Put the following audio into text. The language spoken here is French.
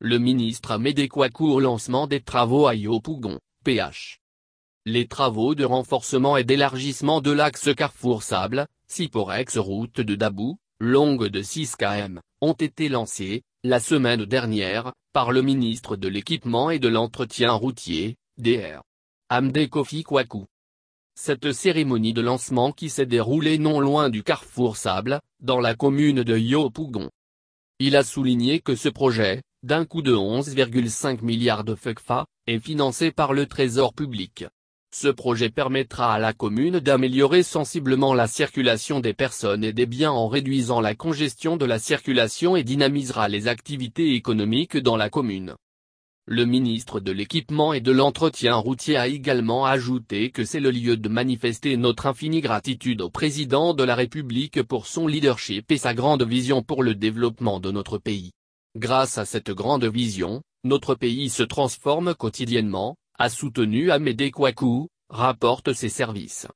Le ministre Amédée Kouakou au lancement des travaux à Yopougon, PH. Les travaux de renforcement et d'élargissement de l'axe Carrefour Sable, Siporex route de Dabou, longue de 6 km, ont été lancés, la semaine dernière, par le ministre de l'Équipement et de l'Entretien routier, DR. Amdé Kofi Cette cérémonie de lancement qui s'est déroulée non loin du carrefour Sable, dans la commune de Yopougon. Il a souligné que ce projet, d'un coût de 11,5 milliards de FECFA, est financé par le Trésor public. Ce projet permettra à la commune d'améliorer sensiblement la circulation des personnes et des biens en réduisant la congestion de la circulation et dynamisera les activités économiques dans la commune. Le ministre de l'équipement et de l'entretien routier a également ajouté que c'est le lieu de manifester notre infinie gratitude au président de la République pour son leadership et sa grande vision pour le développement de notre pays. Grâce à cette grande vision, notre pays se transforme quotidiennement, a soutenu Amédée Kouakou, rapporte ses services.